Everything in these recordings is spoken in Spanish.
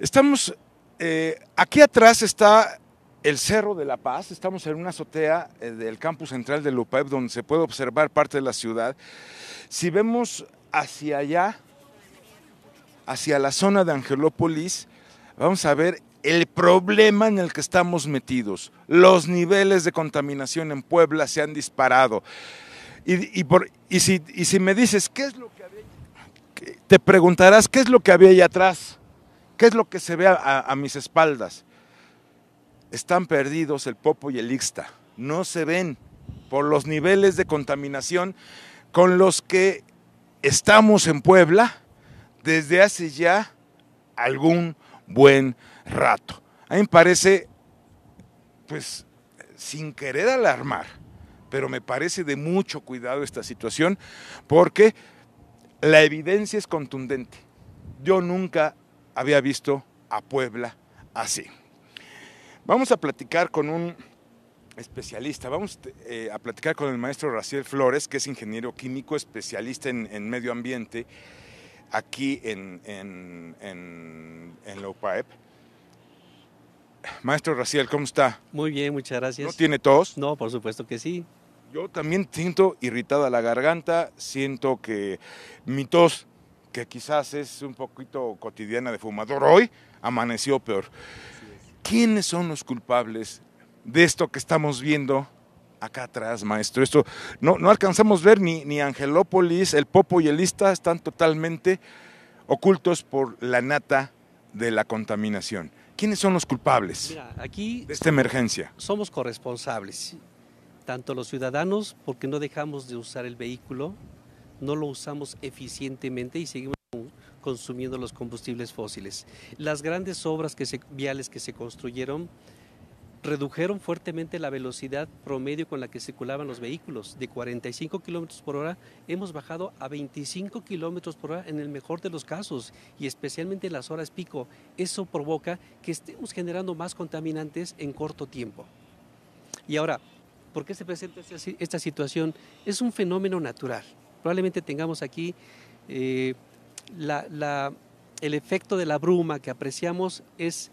Estamos, eh, aquí atrás está el Cerro de la Paz, estamos en una azotea eh, del campus central de Lupaep donde se puede observar parte de la ciudad. Si vemos hacia allá, hacia la zona de Angelópolis, vamos a ver el problema en el que estamos metidos. Los niveles de contaminación en Puebla se han disparado. Y, por, si, me dices, ¿qué es lo que había? Te preguntarás, ¿qué es lo que había allá atrás? ¿Qué es lo que se ve a, mis espaldas? Están perdidos el Popo y el Ixta. No se ven por los niveles de contaminación con los que estamos en Puebla desde hace ya algún buen rato. A mí me parece, pues, sin querer alarmar, pero me parece de mucho cuidado esta situación porque la evidencia es contundente. Yo nunca había visto a Puebla así. Vamos a platicar con un especialista, vamos eh, a platicar con el maestro Raciel Flores, que es ingeniero químico especialista en, medio ambiente aquí en, en, en, Maestro Raciel, ¿cómo está? Muy bien, muchas gracias. ¿No tiene tos? No, por supuesto que sí. Yo también siento irritada la garganta, siento que mi tos que quizás es un poquito cotidiana de fumador, hoy amaneció peor. ¿Quiénes son los culpables de esto que estamos viendo acá atrás, maestro? Esto no, no alcanzamos a ver ni, ni Angelópolis, el Popo y el Ista están totalmente ocultos por la nata de la contaminación. ¿Quiénes son los culpables aquí de esta emergencia? Somos corresponsables, tanto los ciudadanos, porque no dejamos de usar el vehículo no lo usamos eficientemente y seguimos consumiendo los combustibles fósiles. Las grandes obras viales que se construyeron redujeron fuertemente la velocidad promedio con la que circulaban los vehículos. De 45 kilómetros por hora hemos bajado a 25 kilómetros por hora en el mejor de los casos y especialmente en las horas pico. Eso provoca que estemos generando más contaminantes en corto tiempo. Y ahora, ¿por qué se presenta esta situación? Es un fenómeno natural probablemente tengamos aquí eh, el efecto de la bruma que apreciamos es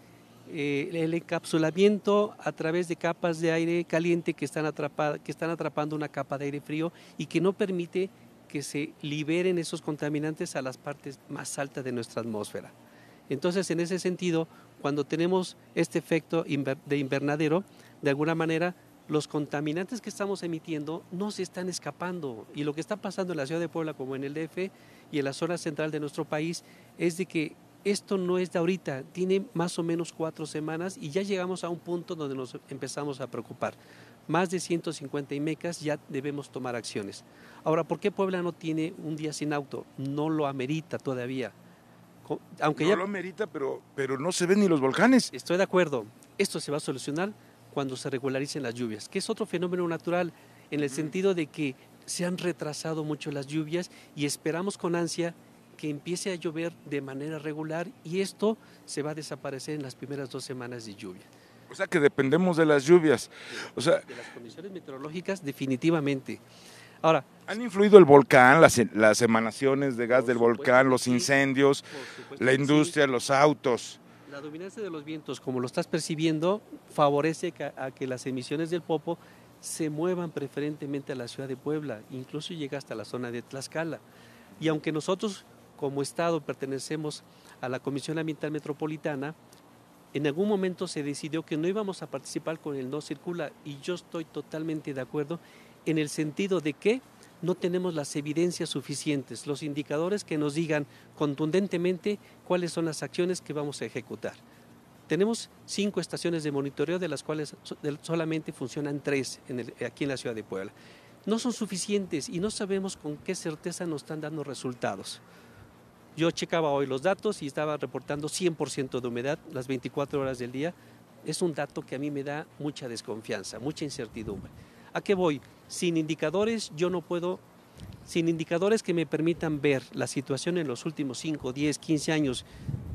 eh, el encapsulamiento a través de capas de aire caliente que están, que están atrapando una capa de aire frío y que no permite que se liberen esos contaminantes a las partes más altas de nuestra atmósfera. Entonces, en ese sentido, cuando tenemos este efecto de invernadero, de alguna manera los contaminantes que estamos emitiendo no se están escapando. Y lo que está pasando en la ciudad de Puebla, como en el DF y en la zona central de nuestro país, es de que esto no es de ahorita, tiene más o menos cuatro semanas y ya llegamos a un punto donde nos empezamos a preocupar. Más de 150 IMECAS ya debemos tomar acciones. Ahora, ¿por qué Puebla no tiene un día sin auto? No lo amerita todavía. Aunque no lo amerita, pero, pero no se ven ni los volcanes. Estoy de acuerdo. Esto se va a solucionar cuando se regularicen las lluvias, que es otro fenómeno natural en el sentido de que se han retrasado mucho las lluvias y esperamos con ansia que empiece a llover de manera regular y esto se va a desaparecer en las primeras dos semanas de lluvia. O sea que dependemos de las lluvias. O sea, de las condiciones meteorológicas definitivamente. Ahora, han influido el volcán, las, emanaciones de gas del volcán, los incendios, la industria, los autos. La dominancia de los vientos, como lo estás percibiendo, favorece a que las emisiones del Popo se muevan preferentemente a la ciudad de Puebla, incluso llega hasta la zona de Tlaxcala. Y aunque nosotros como Estado pertenecemos a la Comisión Ambiental Metropolitana, en algún momento se decidió que no íbamos a participar con el no circula y yo estoy totalmente de acuerdo en el sentido de que no tenemos las evidencias suficientes, los indicadores que nos digan contundentemente cuáles son las acciones que vamos a ejecutar. Tenemos cinco estaciones de monitoreo, de las cuales solamente funcionan tres aquí en la ciudad de Puebla. No son suficientes y no sabemos con qué certeza nos están dando resultados. Yo checaba hoy los datos y estaba reportando 100% de humedad las 24 horas del día. Es un dato que a mí me da mucha desconfianza, mucha incertidumbre. ¿A qué voy? Sin indicadores yo no puedo, sin indicadores que me permitan ver la situación en los últimos 5, 10, 15 años,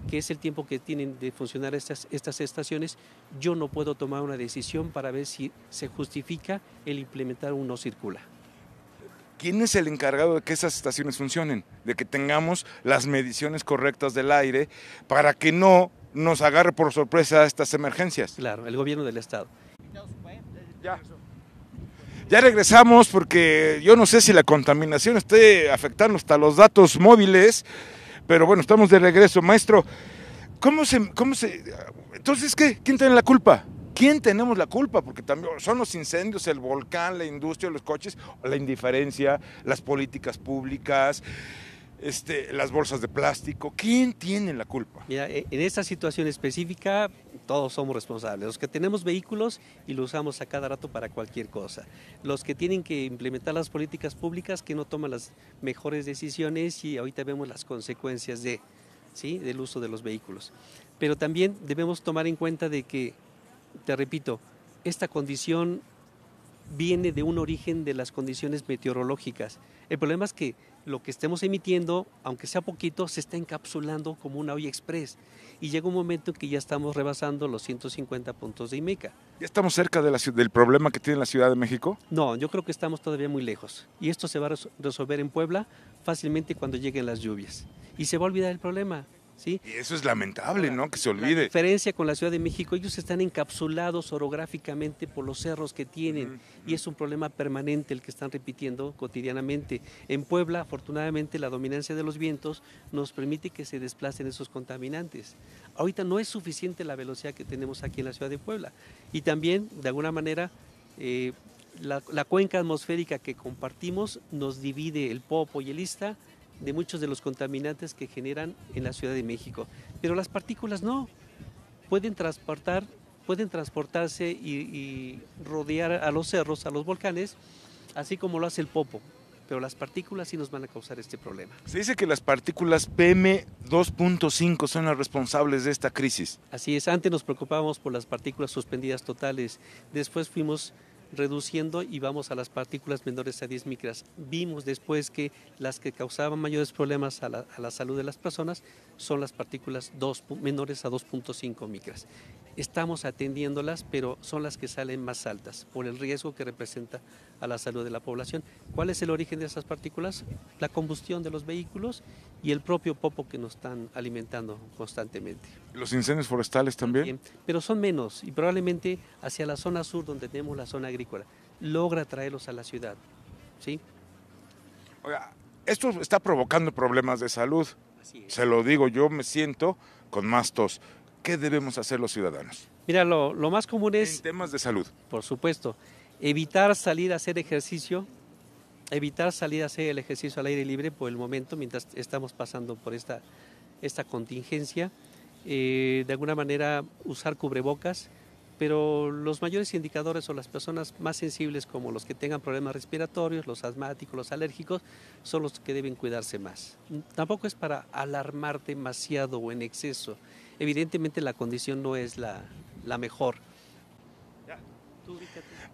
que es el tiempo que tienen de funcionar estas, estas estaciones, yo no puedo tomar una decisión para ver si se justifica el implementar un no circula. ¿Quién es el encargado de que esas estaciones funcionen? De que tengamos las mediciones correctas del aire para que no nos agarre por sorpresa estas emergencias. Claro, el gobierno del Estado. Ya. Ya regresamos porque yo no sé si la contaminación esté afectando hasta los datos móviles, pero bueno, estamos de regreso. Maestro, ¿cómo se... Cómo se entonces, ¿qué? ¿quién tiene la culpa? ¿Quién tenemos la culpa? Porque también son los incendios, el volcán, la industria, los coches, la indiferencia, las políticas públicas, este, las bolsas de plástico. ¿Quién tiene la culpa? Mira, e, en esta situación específica, todos somos responsables. Los que tenemos vehículos y lo usamos a cada rato para cualquier cosa. Los que tienen que implementar las políticas públicas que no toman las mejores decisiones y ahorita vemos las consecuencias de, ¿sí? del uso de los vehículos. Pero también debemos tomar en cuenta de que, te repito, esta condición viene de un origen de las condiciones meteorológicas. El problema es que lo que estemos emitiendo, aunque sea poquito, se está encapsulando como una olla express y llega un momento en que ya estamos rebasando los 150 puntos de IMECA. ¿Ya estamos cerca del problema que tiene la Ciudad de México? No, yo creo que estamos todavía muy lejos y esto se va a resolver en Puebla fácilmente cuando lleguen las lluvias y se va a olvidar el problema. Y eso es lamentable, ¿no? Que se olvide. La diferencia con la Ciudad de México, ellos están encapsulados orográficamente por los cerros que tienen y es un problema permanente el que están repitiendo cotidianamente. En Puebla, afortunadamente, la dominancia de los vientos nos permite que se desplacen esos contaminantes. Ahorita no es suficiente la velocidad que tenemos aquí en la Ciudad de Puebla y también, de alguna manera, eh, la, la, cuenca atmosférica que compartimos nos divide el Popo y el Ista de muchos de los contaminantes que generan en la Ciudad de México. Pero las partículas no, pueden transportar pueden transportarse y, y, rodear a los cerros, a los volcanes, así como lo hace el popo. Pero las partículas sí nos van a causar este problema. Se dice que las partículas PM2.5 son las responsables de esta crisis. Así es, antes nos preocupábamos por las partículas suspendidas totales, después fuimos reduciendo y vamos a las partículas menores a 10 micras. Vimos después que las que causaban mayores problemas a la, salud de las personas son las partículas 2, menores a 2.5 micras. Estamos atendiéndolas, pero son las que salen más altas por el riesgo que representa a la salud de la población. ¿Cuál es el origen de esas partículas? La combustión de los vehículos y el propio popo que nos están alimentando constantemente. ¿Los incendios forestales también? Pero son menos y probablemente hacia la zona sur donde tenemos la zona agrícola logra traerlos a la ciudad. ¿sí? esto está provocando problemas de salud. Se lo digo, yo me siento con más tos. ¿Qué debemos hacer los ciudadanos? Mira, lo, lo más común es... En temas de salud. Por supuesto, evitar salir a hacer ejercicio evitar salir a hacer el ejercicio al aire libre por el momento, mientras estamos pasando por esta, esta contingencia. Eh, de alguna manera usar cubrebocas, pero los mayores indicadores o las personas más sensibles como los que tengan problemas respiratorios, los asmáticos, los alérgicos, son los que deben cuidarse más. Tampoco es para alarmar demasiado o en exceso. Evidentemente la condición no es la, la mejor.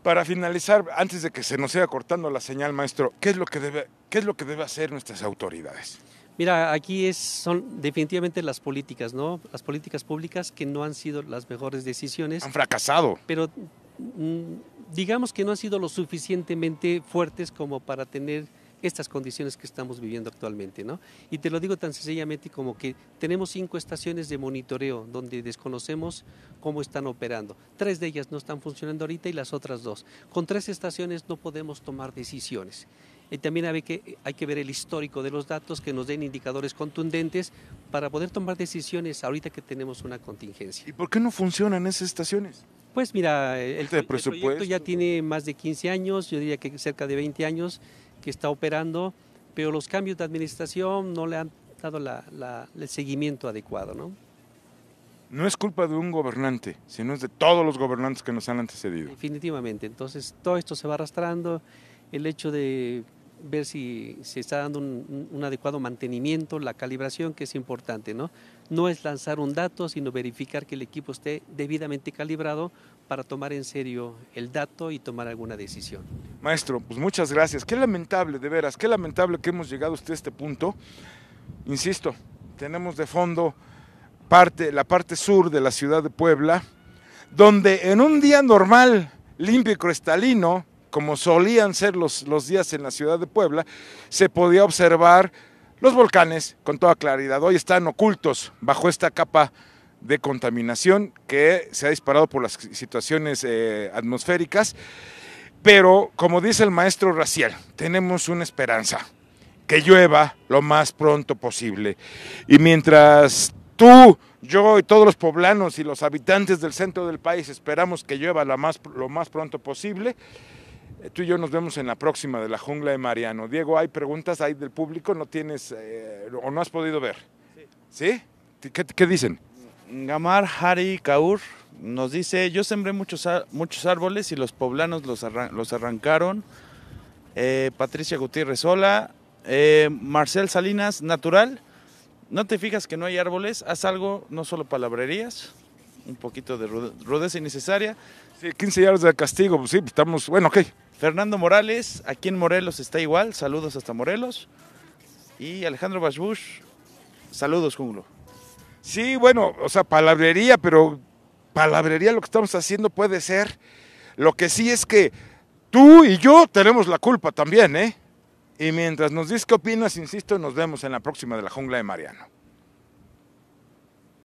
Para finalizar, antes de que se nos siga cortando la señal, maestro, ¿qué es lo que debe, qué es lo que debe hacer nuestras autoridades? Mira, aquí es, son definitivamente las políticas, ¿no? Las políticas públicas que no han sido las mejores decisiones. Han fracasado. Pero mm, digamos que no han sido lo suficientemente fuertes como para tener estas condiciones que estamos viviendo actualmente, ¿no? Y te lo digo tan sencillamente como que tenemos cinco estaciones de monitoreo donde desconocemos cómo están operando. Tres de ellas no están funcionando ahorita y las otras dos. Con tres estaciones no podemos tomar decisiones. Y también hay que, ver el histórico de los datos que nos den indicadores contundentes para poder tomar decisiones ahorita que tenemos una contingencia. ¿Y por qué no funcionan esas estaciones? Pues mira, el, este presupuesto ya tiene más de 15 años, yo diría que cerca de 20 años está operando, pero los cambios de administración no le han dado el seguimiento adecuado, ¿no? No es culpa de un gobernante, sino es de todos los gobernantes que nos han antecedido. Definitivamente, entonces todo esto se va arrastrando, el hecho de ver si se está dando un, un adecuado mantenimiento, la calibración que es importante, ¿no? no es lanzar un dato, sino verificar que el equipo esté debidamente calibrado para tomar en serio el dato y tomar alguna decisión. Maestro, pues muchas gracias. Qué lamentable, de veras, qué lamentable que hemos llegado a este punto. Insisto, tenemos de fondo parte, la parte sur de la ciudad de Puebla, donde en un día normal, limpio y cristalino, como solían ser los, los días en la ciudad de Puebla, se podía observar los volcanes, con toda claridad, hoy están ocultos bajo esta capa de contaminación que se ha disparado por las situaciones eh, atmosféricas. Pero, como dice el maestro Raciel, tenemos una esperanza, que llueva lo más pronto posible. Y mientras tú, yo y todos los poblanos y los habitantes del centro del país esperamos que llueva lo más pronto posible, eh, tú y yo nos vemos en la próxima de la jungla de Mariano. Diego, ¿hay preguntas ahí del público? ¿No tienes eh, o no has podido ver? ¿Sí? ¿Sí? ¿Qué, dicen? Gamar Hari Kaur nos dice, yo sembré muchos, muchos árboles y los poblanos los, arrancaron. Eh, Patricia Gutiérrez, hola. Marcel Salinas, natural. ¿No te fijas que no hay árboles? Haz algo, no solo palabrerías un poquito de rudeza innecesaria. Sí, 15 años de castigo, pues sí, estamos, bueno, ok. Fernando Morales, aquí en Morelos está igual, saludos hasta Morelos. Y Alejandro Bashbush, saludos, Junglo. Sí, bueno, o sea, palabrería, pero palabrería lo que estamos haciendo puede ser. Lo que sí es que tú y yo tenemos la culpa también, ¿eh? Y mientras nos dices qué opinas, insisto, nos vemos en la próxima de la jungla de Mariano.